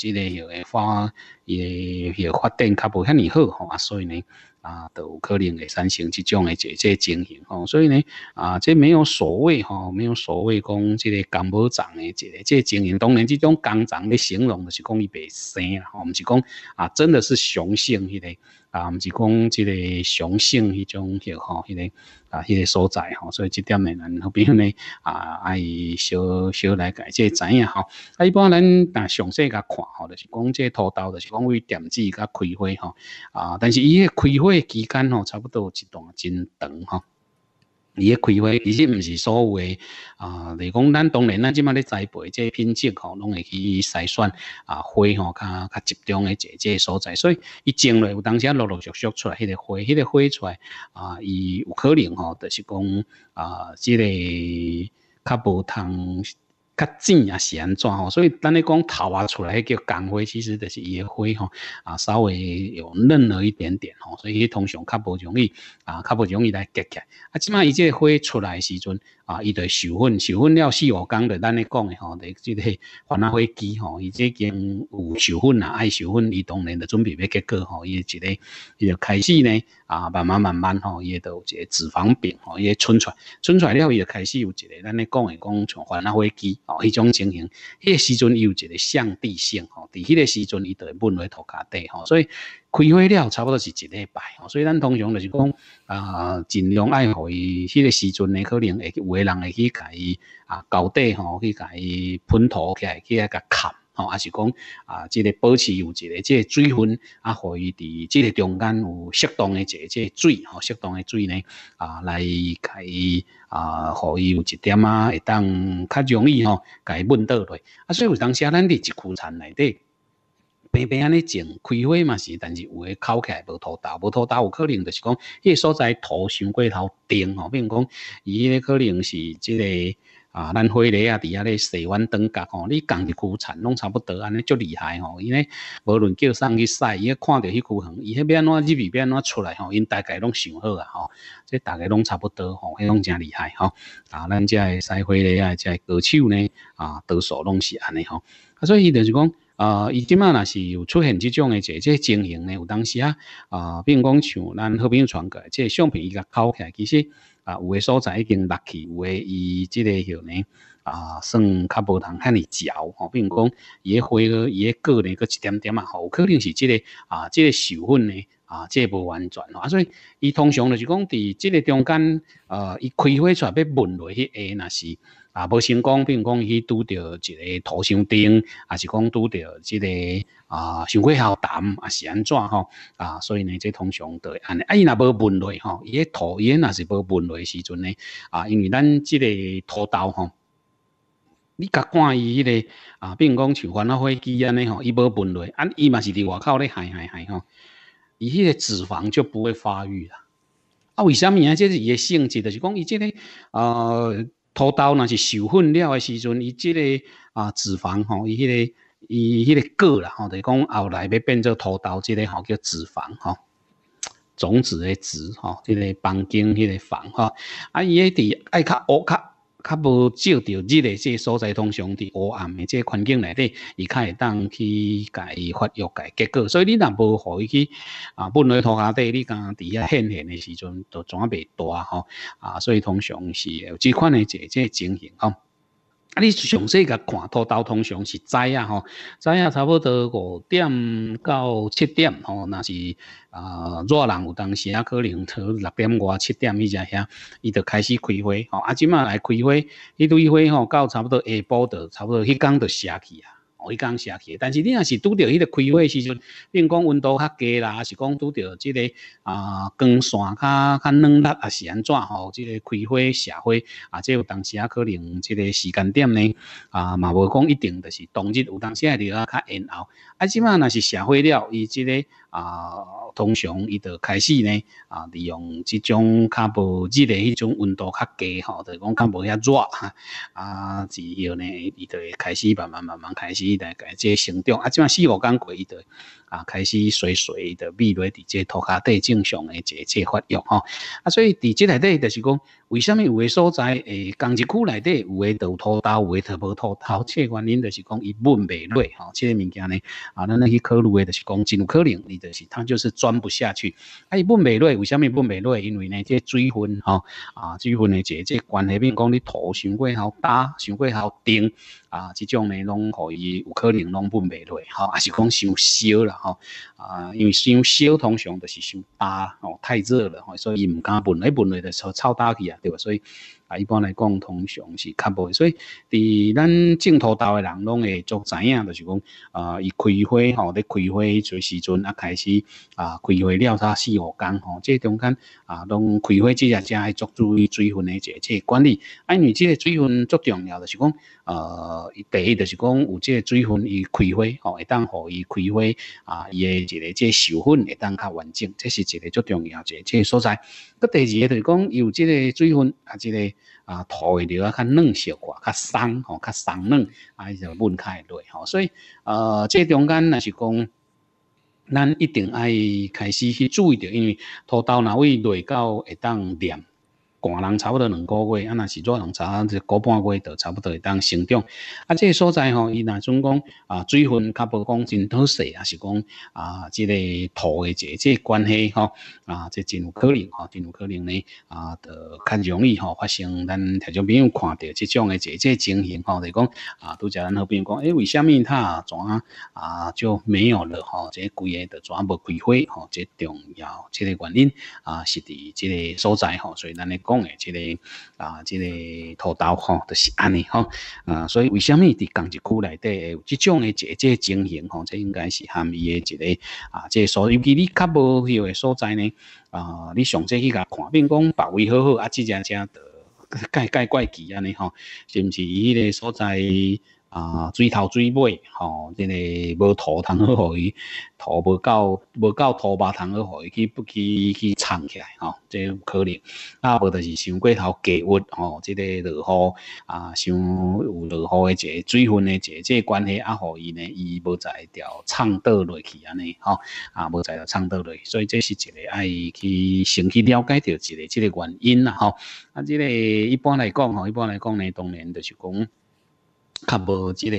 即个许个发，伊许发展较无遐尼好吼，啊，所以呢，啊，就有可能会产生即种个即个情形吼，所以呢，啊，即没有所谓吼，没有所谓讲即个肝不长的即个即情形，当然，即种肝长的形容是讲伊白生啦，我们是讲啊，真的是雄性迄个。啊，毋是讲即个雄性迄种迄吼，迄个啊，迄个所在吼，所以即点呢，然后比如呢，啊，爱 小小来解即个知影吼？啊，一般咱打详细甲看吼，就是讲即个土豆，就是讲为点子甲开花吼。啊，但是伊个开花期间吼，差不多一段真长吼。伊个开花其实毋是所有诶，啊，例讲咱当然咱即卖咧栽培即品质吼，拢会去筛选啊，花吼较较集中诶一即所在，所以伊种落有当时啊陆陆续续出来迄个花，迄个花出来啊，伊有可能吼，就是讲啊，即个较无通较紧是安怎吼，所以当你讲头啊出来叫干灰，其实就是伊诶灰吼啊，稍微有嫩了一点点吼，所以通常较无容易啊，较无容易来结来。啊。即码伊这灰出来诶时阵啊，伊得授粉，授粉了四五工的，咱咧讲诶吼，就即个番仔灰机吼，伊这间有授粉啊，爱授粉，伊当然就准备要结果吼，伊一个伊着开始呢啊，慢慢慢慢吼，伊也一个脂肪饼吼，也伸出来，伸出来了伊就开始有一个咱咧讲诶讲像番仔灰机。哦，迄种情形，迄个时阵有一个上帝性吼，伫迄个时阵伊就会闷落骹底吼，所以开花了差不多是一礼拜吼，所以咱通常就是讲，啊，尽量爱互伊迄个时阵呢，可能会有人会去伊啊，搞底吼，去伊喷涂起来去啊，甲盖。哦，还是讲啊，即个保持有一个即个水分，啊，互伊伫即个中间有适当的一个即个水，哦，适当的水呢，啊，来开，啊，互伊有一点啊，会当较容易吼，甲伊闷倒来啊，所以有当时啊，咱伫一枯田内底平平安尼种开花嘛是，但是有诶靠起来无土豆，无土豆有可能就是讲，迄个所在土伤过头重，吼，比如讲，伊迄个可能是即个。啊，咱花蕾啊，伫遐咧洗弯长角吼，你共一区产拢差不多，安尼足厉害吼。因为无论叫上去晒，伊咧看着迄区园，伊迄边怎入边边怎出来吼，因大概拢想好啊吼。即大概拢差不多吼，迄拢正厉害吼。啊，咱这晒花蕾啊，这果手呢啊，多数拢是安尼吼。啊，所以伊就是讲，呃，伊即马若是有出现即种诶，即即情形呢。有当时啊，呃，比如讲像咱好朋友传过，即个相片伊甲抠起来，其实。啊，有的所在已经落去，有的伊即个号呢，啊，算较无通遐尼稠，吼，比如讲，伊诶花，伊个果呢，佫一点点啊，有可能是即个啊，即个授粉呢，啊，即个无完全，啊，所以伊通常就是讲，伫即个中间，呃，伊开花出来要问落去，下，若是。啊，无成功，并讲去拄着一个头像钉，还是讲拄着一个啊，伤过好淡，啊是安怎吼？啊，所以呢，这通常会安尼，啊伊若无分类吼，伊个头，伊若是无分类时阵呢，啊，因为咱即个土豆吼，你甲看伊迄个啊，并讲像翻啊，飞机安尼吼，伊无分类，啊伊嘛是伫外口咧，嗨嗨嗨吼，伊迄个脂肪就不会发育啦。啊，为什么啊？这是伊诶性质就是讲伊即个啊。土豆若是受粉了诶时阵，伊即个啊脂肪吼，伊迄个伊迄个个啦吼，就讲后来要变做土豆，即个吼叫脂肪哈，种子诶籽吼，即个房茎迄个房吼，啊伊迄伫爱较乌较。较无照到日诶即所在通常伫黑暗的即环境内底，伊较会当去甲伊发育、甲伊结果。所以你若无互伊去啊，本来土下底你刚伫遐现显现的时阵，都啊袂大吼啊，所以通常是有即款的一个情形吼。啊！你详细甲看，土豆通常是早呀吼，早呀差不多五点到七点吼，若是啊，热人有当时啊，可能到六点外、七点伊遮遐，伊就开始开花吼。啊，即满来开花，迄堆花吼，到差不多下晡的，差不多迄工就谢去啊。会降下去，但是你若是拄到迄个开会时阵，比如讲温度较低啦，还是讲拄到即个啊光线较较软弱，啊是安怎吼？即个开会、社会啊，即有当时啊可能即个时间点呢，啊，嘛无讲一定，就是当日有当时啊，滴啊较延后，啊，即满若是社会了，伊即个。啊，通常伊就开始呢，啊，利用即种较无热的迄种温度较低吼，就讲较无遐热哈，啊，之后呢，伊就会开始慢慢慢慢开始来改这成长，啊，即满四五天过伊就。啊，开始水水的秘水，伫这土骹底正常诶，个这发育吼。啊，所以伫这内底就是讲，为虾米有诶所在诶，工筋库内底有诶有土豆，有诶特无土，即这原因就是讲伊不美落吼，个物件呢，啊，咱那去考虑诶就是讲，真有可能，伊就是它就是钻不下去。啊，伊不美落，为虾米不美落？因为呢，这水分吼，啊，水分诶，这这关系如讲你土伤过好大，伤过好顶。啊，这种呢，拢可以有可能拢分未落，哈，还是讲太小了，哈，啊，因为太小通常都是太大，哦，太热了，哦，所以伊唔敢分一分来就抄大去啊，对吧？所以。啊，一般来讲通常是较会，所以伫咱种土豆诶人拢会足知影，就是讲啊，伊开花吼，伫开花最时阵啊开始啊，开花了，差四五天吼，即中间啊，拢开花之后，正爱足注意水分诶个即管理，啊，因为即个水分足重要，就是讲呃，第一就是讲有即个水分伊开花吼，会当互伊开花啊，伊诶一个即授粉会当较完整，这是一个足重要一个即所在。搁第二个就是讲有即个水分啊，即个。啊，土会着较嫩些挂，较松吼，较爽嫩，哎，就焖开会落吼。所以，呃，这中间那是讲，咱一定爱开始去注意着，因为土到哪位落，到会当黏。寒人差不多两个月，啊，若是做两差，一个半个月，就差不多会当生长。啊，即个所在吼，伊若阵讲啊，水分较无讲真好势，也是讲啊，即个土的这节关系吼，啊，即真有可能吼，真有可能呢啊，就较容易吼发生咱听众朋友看到即种的这节情形吼，就讲啊，拄则咱好朋友讲，诶，为什么它怎啊啊就没有了吼？即个规个都啊，无开花吼，即重要即个原因啊，是伫即个所在吼，所以咱咧。讲的即个啊，即个土豆吼，著是安尼吼。啊，所以为什么伫甘一区内底有即种的这个情形吼？这应该是含伊的一个啊，这所以，尤其你较无迄个所在呢啊，你上这去甲看，变讲百位好好啊，即家家都盖盖怪奇安尼吼，是毋是伊迄个所在？啊，水头水尾，吼，这个无土通好，伊土无够，无够土巴通好，伊去不去去藏起来，吼，这可能。啊，无就是伤过头低洼，吼，这个落雨啊，上有落雨的个水分的这个关系啊，互伊呢，伊无在条倡导落去安尼，吼，啊，无在条倡导落去，所以这是一个爱去先去了解着一个即个原因啦，吼。啊，这个一般来讲，吼，一般来讲呢，当然就是讲。较无即个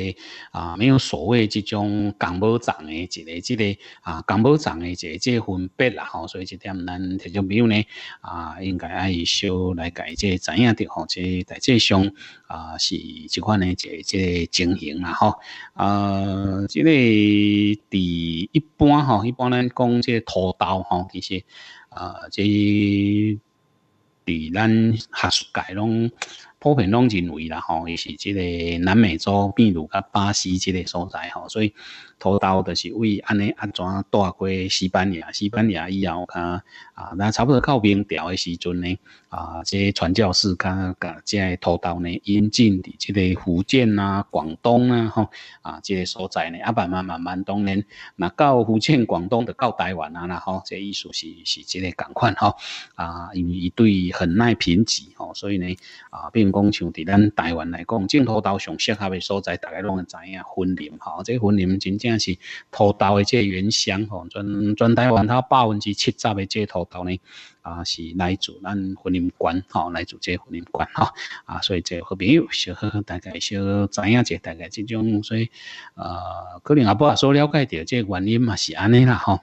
啊，没有所谓即种干部长的即个即个啊，干部长的即个即个分别啦吼，所以即点咱特种朋友呢啊，应该爱少来解这知影着吼，即大致上啊是即款呢，即即情形啦吼啊，即个伫一般吼，一般咱讲即个屠刀吼，其实啊即伫咱学术界拢。普遍拢认为啦吼，伊是即个南美洲、秘鲁甲巴西即个所在吼，所以土豆就是为安尼安怎带过西班牙，西班牙以后啊啊，那差不多靠明朝的时阵呢啊，即传教士甲甲即土豆呢引进伫即个福建呐、广东啊吼啊，即个所在呢，啊慢慢慢慢，当呢，那到福建、广东的到台湾啊啦吼，即意思是是即个共款吼啊，因为伊对很耐贫瘠吼，所以呢啊，并。讲像伫咱台湾来讲，种土豆上适合的所在，大家拢会知影。森林吼，即森林真正是土豆的个原乡吼。全全台湾它百分之七十的个土豆呢，啊是来自咱森林县吼，来自即森林县吼。啊，所以即好朋友，小呵呵，大概小知影这大概即种，所以呃，可能阿爸所了解即个原因嘛是安尼啦吼。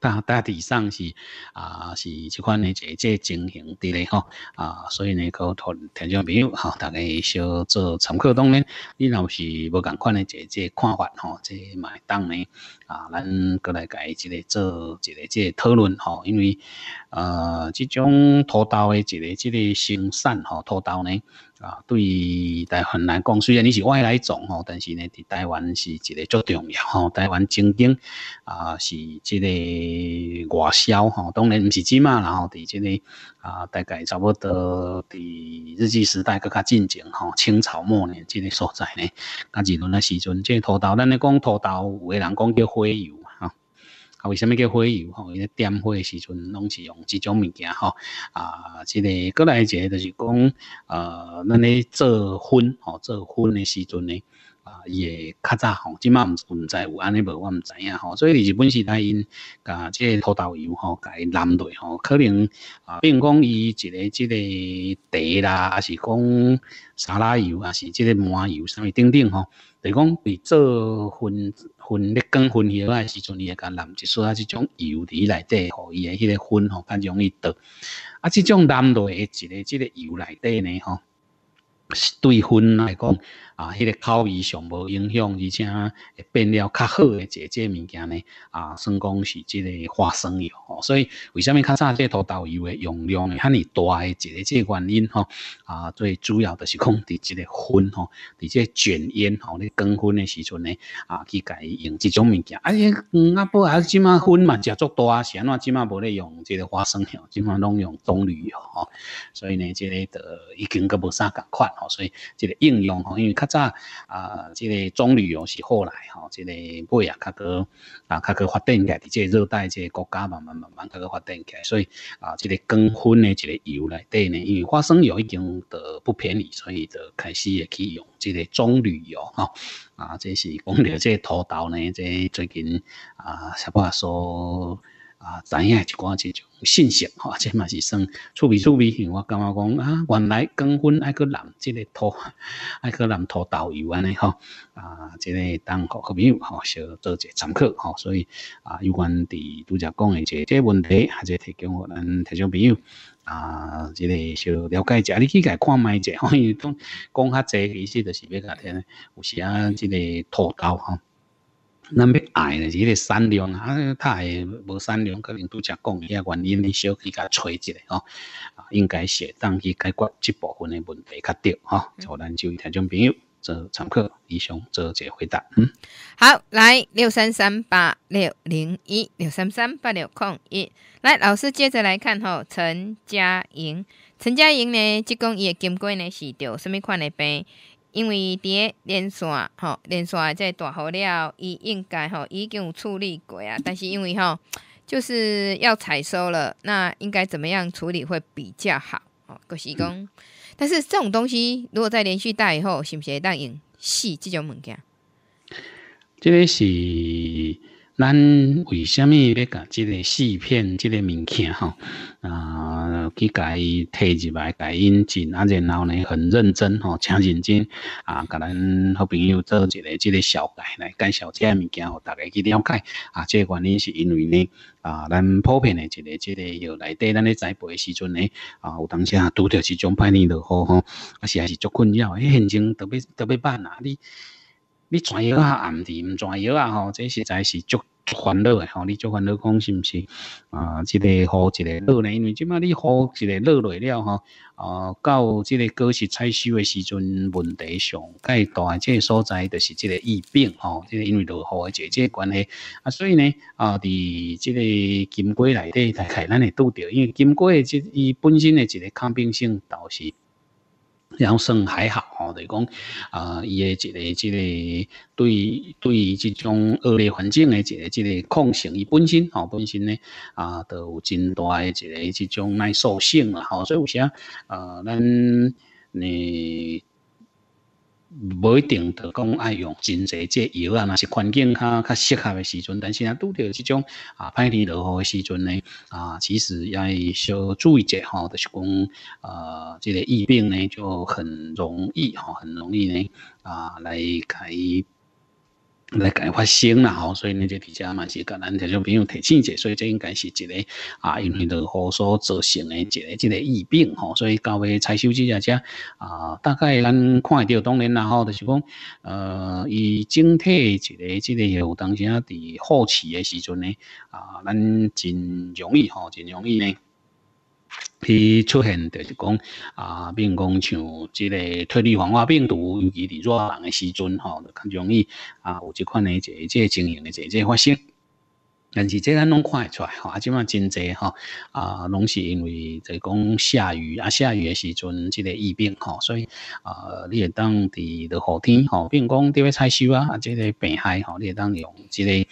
大大体上是啊，是这款的一这情形的嘞吼啊，所以呢，可托听众朋友哈，大家少做参考，当然，你若是无同款的，一这看法吼，这买当呢。啊，咱过来伊一个做一个即个讨论吼，因为呃，即种土豆诶一个即个生产吼，土豆呢啊，对，台湾来讲，虽然你是外来种吼，但是呢，伫台湾是一个足重要吼，台湾曾经啊是即个外销吼，当然毋是即嘛，然后伫即个啊大概差不多伫日据时代更较进前吼，清朝末年即个所在呢，甲日轮诶时阵，即个土豆，咱咧讲土豆有个人讲叫。火油啊，啊，为什么叫火油？吼，因为点火的时阵，拢是用这种物件吼。啊，这个过来一个，就是讲，呃，咱咧做婚，吼，做婚的时阵呢，啊，也较早吼，今卖毋毋知有安尼无，我毋知影吼。所以日本是因，个这豆油吼，伊淋落，吼，可能啊，并讲伊一个，这个茶啦，还是讲沙拉油，还是这个麻油，啥物等等吼，就讲，比做婚分咧，肝分血啊，时阵伊会甲淋一素啊，即种油伫内底，互伊诶迄个粉吼，较容易倒。啊，即种落诶一个，即个油内底呢，吼，是对粉来讲。啊，迄个口味上无影响，而且会变了较好诶一个即个物件呢。啊，算讲是即个花生油，所以为啥物较早即土豆油诶用量，遐尔大诶，一个即个原因吼。啊，最主要就是讲伫即个熏吼，伫即个卷烟吼，咧光薰诶时阵呢，啊，去家用即种物件。啊，且，嗯，啊，还啊，即麻熏嘛，食足大，是安怎即麻无咧用即个花生油，即麻拢用棕榈油吼。所以呢，即个著已经都无啥共款吼。所以即个应用吼，因为较。早啊，这个棕榈油是后来吼，这个尾啊，较去啊，较去发展起来，即这热带这国家慢慢慢慢较去发展起来，所以啊，这个更油的这个油内对呢，因为花生油已经得不便宜，所以就开始也可以用这个棕榈油吼啊，这是讲到这土豆呢，这最近啊，小么说？啊，知影一寡即种信息，吼，即嘛是算趣味趣味。我感觉讲啊，原来光粉爱去南即个土，爱去南土豆油安尼，吼啊，即个当好朋友，吼，少做者参课，吼。所以啊，有关伫拄则讲诶即这问题，啊、者提供互咱提供朋友啊，即个小了解一下，你去甲看卖者，吼、可以讲讲较济，其实就是要甲听，有时啊，即个土豆吼。咱要爱呢？伊个善良啊，太无善良，可能都则讲伊个原因你小区甲吹一下吼，啊，应该适当去解决这部分的问题较对吼。就咱就听众朋友做参考，以上做只回答。嗯，好，来六三三八六零一六三三八六空一。来，老师接着来看吼，陈嘉莹，陈嘉莹呢，讲伊叶金龟呢是着什物款的病？因为伫咧连刷，吼连即个大好了，伊应该吼已经有处理过啊。但是因为吼就是要采收了，那应该怎么样处理会比较好？哦，郭是讲，但是这种东西，如果在连续带以后，毋不会当用戏这种物件，这里是。咱为虾米要甲即个视频、即个物件吼啊，去甲伊摕入来、甲引进，啊，然后呢很认真吼，请认真啊，甲咱好朋友做一个即个小解来介绍个物件，互大家去了解啊。即个原因是因为呢啊，咱普遍的一个即个药内底，咱咧栽培时阵呢啊，有当时啊，拄着一种歹年落雨吼，啊，是还是足困扰，迄现今特别特别慢啊，你。你传药啊，暗地唔传药啊，吼，这实在是足烦恼的吼，你足烦恼讲是毋是？啊，这个雨一个热呢，因为即马你雨一个热来了吼，啊，到这个果实采收的时阵，问题上，介大，这所在就是这个疫病吼，这个因为落雨的这个关系啊，所以呢，啊，伫这个金龟内咧，大概咱会拄着，因为金龟诶，即伊本身的一个抗病性倒是。然后算还好吼，就是讲，啊，伊诶一个一个对对于即种恶劣环境诶一个一个抗性伊本身，好本身呢，啊，都有真大诶一个即种耐受性啦，好，所以有时啊，咱你。无一定的讲爱用真济即药啊那是环境较较适合的时阵。但是啊，拄到即种啊，歹天落雨的时阵呢，啊，其实要少注意者吼，就是讲呃，即个疫病呢，就很容易吼，很容易呢，啊，来可来感染发生啦吼，所以你就比较嘛是甲咱听众朋友提醒者，所以这应该是一个啊，因为着雨所造成的一个即个疫病吼，所以到尾采收之这只啊，大概咱看到当然啦吼，就是讲呃，以整体一个这有当时啊，伫后期的时阵呢啊，咱真容易吼，真容易呢。伊出现就是讲啊，比如讲像即个脱绿黄化病毒，尤其伫热人诶时阵吼，较容易啊有即款诶一即个情形诶一即发生。但是即咱拢看会出来吼，啊即嘛真侪吼啊，拢是因为是讲下雨啊，下雨诶时阵即个疫病吼，所以啊，你当伫落雨天吼，比如讲伫位采收啊，啊即个病害吼，你当用即个。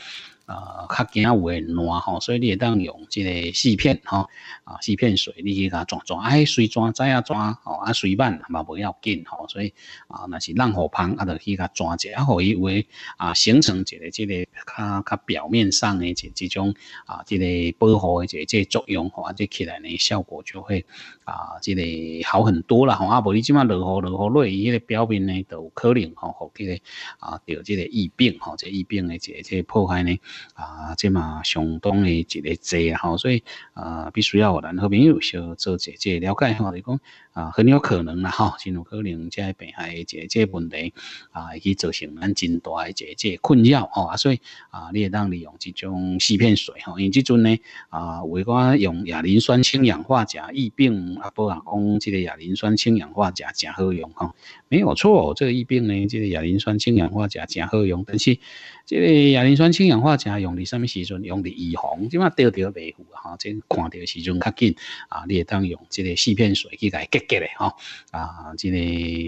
呃，较惊有诶烂吼，所以你会当用即个细片吼，啊，细片水你去它抓抓，哎，水抓仔啊抓吼，啊水板嘛不要紧吼，所以啊，若是烂火旁啊，着去它抓者，啊伊有诶啊形成一个即个较较表面上诶即即种啊即个保护诶即即作用吼，啊即起来呢效果就会啊即个好很多啦吼，啊无你即摆落雨落雨落伊迄个表面呢都有可能吼，互即个啊着即个疫病吼，即疫病诶即即破坏呢。啊，这嘛相当的，一个多，然后所以呃，必须要和很多朋友，小做姐姐了解，或者讲。啊，很有可能啦，哈，真有可能在病害的这这问题啊，去造成咱真大的这这困扰吼、哦，所以啊，你会当利用这种四片水哈，因为即阵呢啊，有我用亚磷酸氢氧化钾抑病，啊，不阿讲这个亚磷酸氢氧化钾真好用哈，没有错，这个抑病呢，这个亚磷酸氢氧化钾真好用，但是这个亚磷酸氢氧化钾用的什么时阵用的预防，即嘛掉掉维护啊，真看到时阵较紧啊，你会当用这个四片水去来洁。给嘞哈啊，即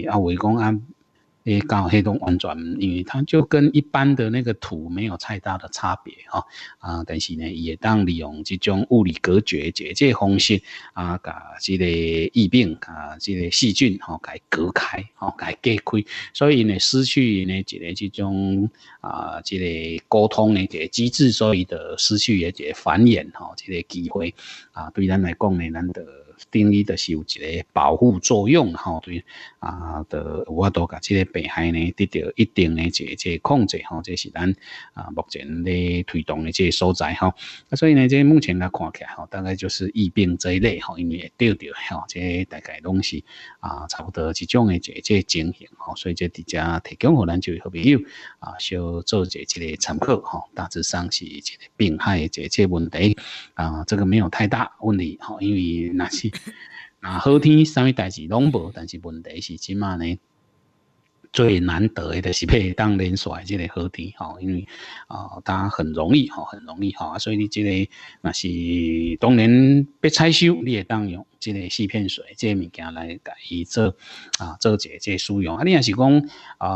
个啊维公啊，诶搞黑洞完全，因为它就跟一般的那个土没有太大的差别哈啊，但是呢，也当利用即种物理隔绝、解界风险啊，甲即个疫病啊，即个细菌吼，给隔开，吼，给隔开，所以呢，失去呢一个即种啊，即个沟通的个机制，所以的失去也解繁衍吼，即个机会啊，对咱来讲呢，难得。定义的是有一个保护作用，吼，对，啊的，我多甲这个病害呢，得到一定的这这控制，吼，这是咱啊目前咧推动的这所在，吼，啊，所以呢，这目前来看起来，吼，大概就是疫病这一类，吼，因为钓钓，吼，这大概拢是啊差不多这种的这这情形，吼，所以这底下提供给咱就好朋友啊，小做一这个参考，吼，大致上是一个病害，一个问题，啊，这个没有太大问题，吼，因为那些。那好天，什么代志拢无？但是问题是，怎嘛呢？最难得的是片，当连年甩即个好滴吼，因为啊，它很容易吼，很容易吼啊，所以你即个那是当年别拆修，你也当用即个四片水，即物件来改伊做啊，做一个即个使用。啊，你也是讲啊，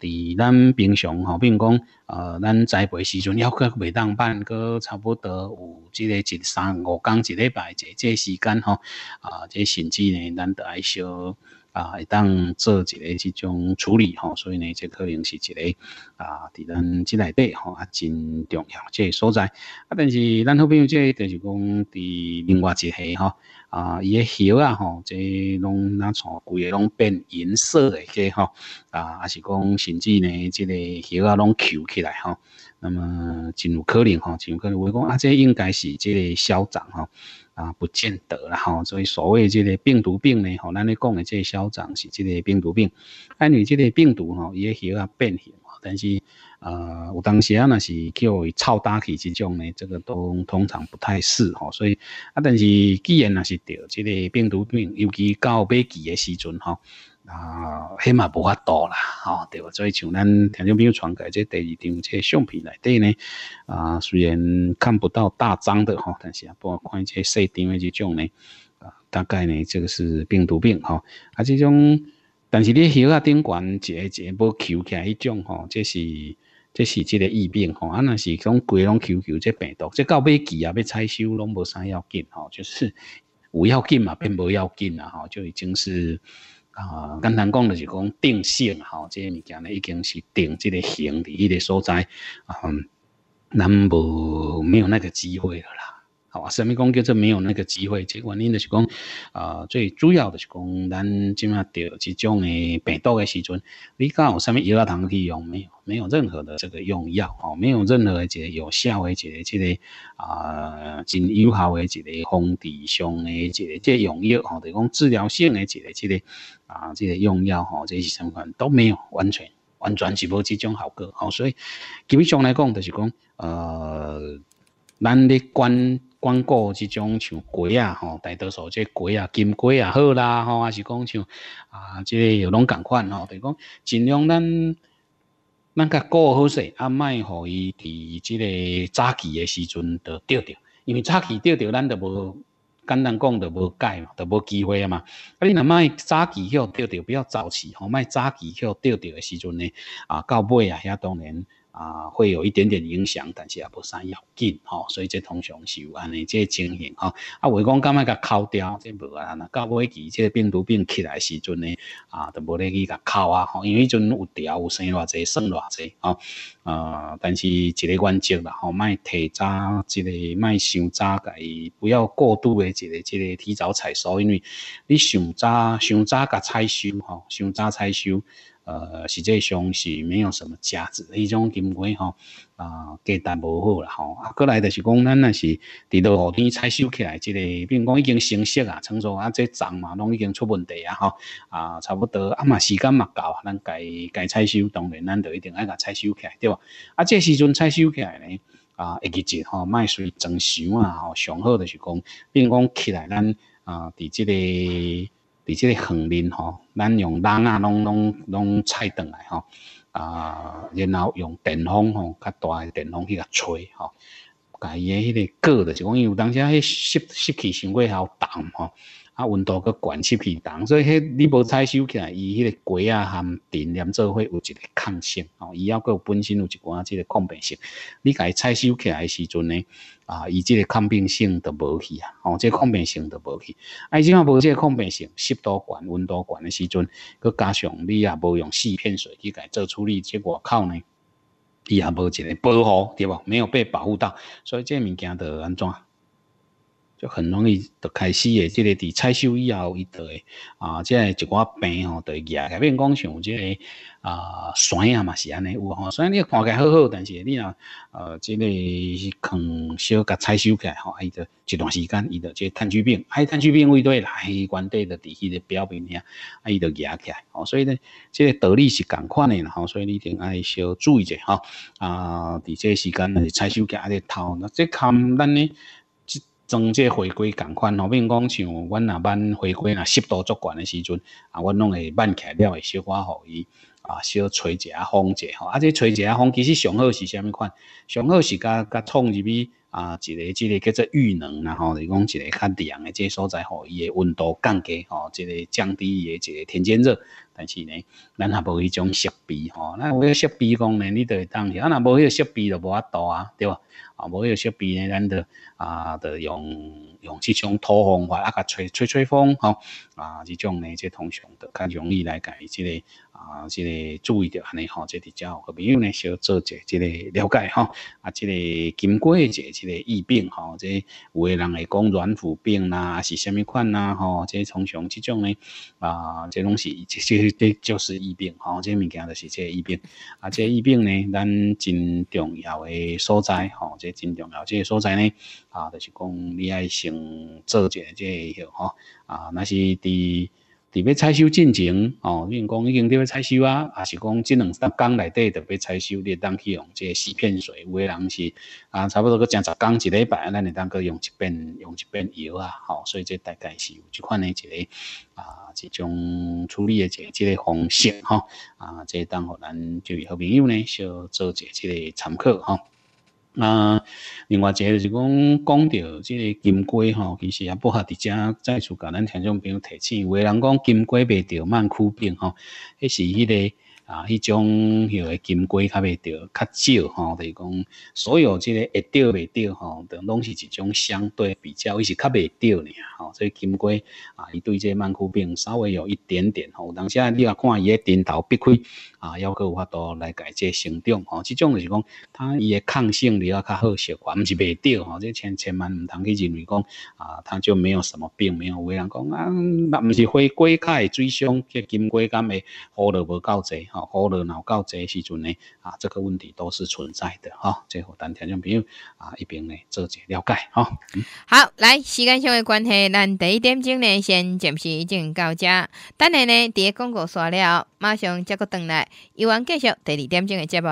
伫咱平常吼，比如讲啊，咱栽培时阵，要搁袂当办个差不多有即个一三五工一礼拜，一即时间吼啊，即甚至呢咱得爱小。啊，会当做一个这种处理吼，所以呢，这可能是一个啊，伫咱即内底吼啊，真重要这所在。啊，但是咱好朋友这就是讲伫另外一系吼啊，伊个叶啊吼，这拢哪错个拢变颜色的个吼啊，还是讲甚至呢，即个叶啊拢翘起来吼。那么，真有可能哈，真有可能，我讲啊，这应该是这个消长哈，啊，不见得啦哈。所以，所谓这个病毒病呢，吼，咱咧讲的这个消长是这个病毒病，因为这个病毒吼，伊会啊变形吼。但是啊，有当时啊那是叫超大去即种呢，这个都通常不太适哈，所以啊，但是既然那是着这个病毒病，尤其到尾期的时阵吼。啊，起码无法度啦，吼，对吧？所以像咱听众朋友传来这第二张这相片内底呢，啊，虽然看不到大张的吼，但是啊，我看这细张的这种呢，啊，大概呢，这个是病毒病吼，啊，这种，但是你血个顶管一个无求起一种吼，这是这是即个疫病吼，啊，那是讲规拢 QQ 这病毒，这到尾期啊，要采收拢无啥要紧吼，就是有要紧嘛，并无要紧啦，吼，就已经是。啊，简单讲就是讲定性吼，这个物件咧已经是定这个形的一个所在啊，咱无没有那个机会了啦。好啊，上面讲叫做没有那个机会，结果你就是讲，啊，最主要的是讲，咱即刻到即种诶病毒诶时阵，你敢有我上药一粒用，没有，没有任何的这个用药，好，没有任何一个有效个解个啊，真有效诶一个防治上诶一个即个用药，好，就讲治疗性诶一个即个啊，即个用药，好，即系相款都没有，完全，完全是无即种效果，好，所以基本上来讲，就是讲，呃，咱咧管。光顾即种像鸡啊吼，大多数即鸡啊、金鸡啊好啦吼，还是讲像啊，即有拢共款吼，就是讲尽量咱咱甲顾好势，啊，莫互伊伫即个早期的时阵着钓着，因为早期钓着，咱着无简单讲就无改嘛，就无机会嘛。啊，你若莫早期去钓着，比较早期吼，莫早期去钓着的时阵呢，啊，到尾啊，遐当然。啊，会有一点点影响，但是也不算要紧吼。所以这通常是有安尼这形验哈。啊，我讲刚才佮敲掉即无啊，到尾期即病毒病起来时阵呢，啊，都无咧去甲敲啊。因为阵有条有生偌济算偌济啊。呃，但是一个原则啦，吼，莫提早一个莫想早改，不要过度的一个一个提早采收，因为你想早想早甲采收吼，想早采收。呃，实际上是没有什么价值的一种金龟吼，啊，价值无好了吼。啊，过来就是讲，咱那是伫到后天采收起来，即个，比如讲已经成熟啊，成熟啊，这长嘛拢已经出问题啊吼。啊，差不多啊嘛，时间嘛啊，咱该该采收，当然咱就一定爱甲采收起来，对吧？啊，这时阵采收起来呢，啊，一记节吼，卖水增收啊，吼，上好就是讲，比如讲起来咱啊，伫即个。伫即个横林吼，咱用人啊，拢拢拢拆断来吼，啊，然后用电风吼，较大诶电风去甲吹吼，甲伊个迄个过就是讲，因为有当时迄湿湿气相对好重吼。啊，温度够悬湿气重，所以迄你无采收起来，伊迄个果啊含碘盐做伙有一个抗性哦，伊还佫本身有一寡即个抗病性。你家采收起来时阵呢，啊，伊即个抗病性都无去啊，哦，即抗病性都无去。啊，伊即个无即个抗病性，湿度悬、温度悬的时阵，佮加上你也无用四片水去家做处理，即外口呢，伊也无一个保护对无？没有被保护到，所以这物件得安怎？就很容易就开始的，这个在采收以后伊会啊，这一寡病吼，就芽起来。变讲像这个啊，癣啊嘛是安尼有吼，虽然你看起来好好，但是你若呃，这个是抗小甲采收起来吼，伊就一段时间伊即这炭疽病，哎，炭疽病位对啦，伊原底的在迄个表面啊，伊就芽起来。哦，所以呢，这个道理是共款的，吼，所以你一定爱小注意者哈。啊，伫这时间呢，采收起来的头，那即看咱呢。种即回归共款吼，比如讲像阮阿办回归啦，适度作惯诶时阵，啊，阮拢会办起了，会小可互伊。啊，小吹一下风者吼，啊，这吹一下风其实上好是虾米款？上好是甲甲创入去啊，一个一个叫做浴囊然后是讲一个较凉的这所在，吼，伊的温度降低吼，一个降低伊的一个天间热。但是呢，咱也无迄种设备吼，那无设备讲呢，你就会当啊，若无迄个设备就无法度啊，对吧？啊，无迄个设备呢，咱就啊，就用用即种土方法啊甲吹吹吹风吼，啊，即种呢，这通常着较容易来甲伊即个。啊，即个注意着，吼，即遮有个朋友呢，小做者即个了解吼。啊，即个经过一即个疫病，吼，即有诶人会讲软腐病啦，是虾米款啦，吼，即个通常即种呢，啊，即拢是即即即就是疫病，吼，即物件就是即疫病。啊，即疫病呢，咱真重要诶所在，吼，即真重要，即个所在呢，啊，就是讲你爱先做者即个，吼，啊，那是伫。伫要采收进程，哦，因为讲已经伫要采收啊，也是讲即两三缸内底特别拆修，你当去用即个洗片水，有个人是啊，差不多个正十缸一个拜，咱会当个用一遍，用一遍油啊，吼，所以这大概是有这款诶一个啊，一种处理诶一个即个方式哈，啊，这当互咱就是好朋友呢，少做一下这个参考哈。那另外一个就是讲，讲到这个金龟吼，其实也不合滴只再次甲咱听众朋友提醒，有人讲金龟未钓，万枯病吼，迄是迄个。啊，迄种许个金龟，较袂着较少吼。著是讲，所有即个会钓袂钓吼，著拢是一种相对比较，伊是较袂钓呢。吼，所以金龟啊，伊对即个慢枯病稍微有一点点吼。有当下你若看伊个顶头避开啊，抑阁有法度来解个成长吼。即种是讲，它伊个抗性了要较好些，毋是袂钓吼。这千千万毋通去认为讲啊，它就没有什么病，没有为人讲啊，那毋是花龟会追凶，这金龟敢会好落无够济吼。好了，闹到这个时阵呢，啊，这个问题都是存在的哈。最后，等听众朋友啊一边呢自己了解哈。好，来，时间上的关系，咱第一点钟呢先暂时已经到这。当然呢，第一广告说了，马上再个回来，有望继续第二点钟的节目。